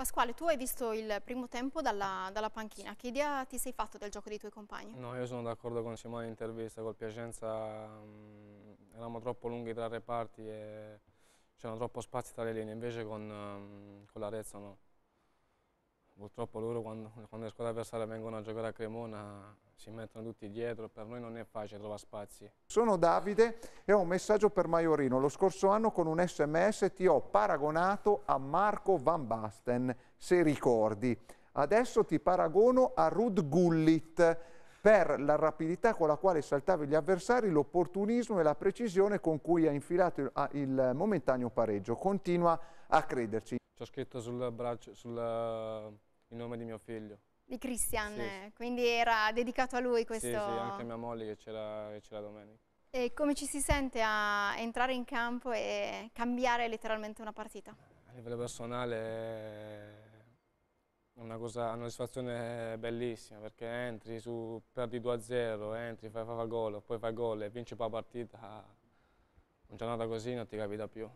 Pasquale, tu hai visto il primo tempo dalla, dalla, panchina, che idea ti sei fatto del gioco dei tuoi compagni? No, io sono d'accordo con Simone in intervista, col Piacenza um, eravamo troppo lunghi tra reparti e c'erano troppo spazi tra le linee, invece con, mm, con l'Arezzo no. Purtroppo loro quando, quando, le squadre avversarie vengono a giocare a Cremona si mettono tutti dietro, per noi non è facile trovare spazi. Sono Davide e ho un messaggio per Maiorino. Lo scorso anno con un sms ti ho paragonato a Marco Van Basten, se ricordi. Adesso ti paragono a Rud Gullit per la rapidità con la quale saltavi gli avversari, l'opportunismo e la precisione con cui ha infilato il momentaneo pareggio. Continua a crederci. Ci ho scritto sul braccio, sul il nome di mio figlio. Di Christian, sì, sì. Eh, quindi era dedicato a lui questo... Sì, sì anche a mia moglie che c'era, domenica. E come ci si sente a entrare in campo e cambiare letteralmente una partita? A livello personale è una, cosa, una soddisfazione bellissima perché entri, su, perdi 2-0, entri, fai, fai, fai gol, poi fai gol e vinci poi la partita. Una giornata così non ti capita più.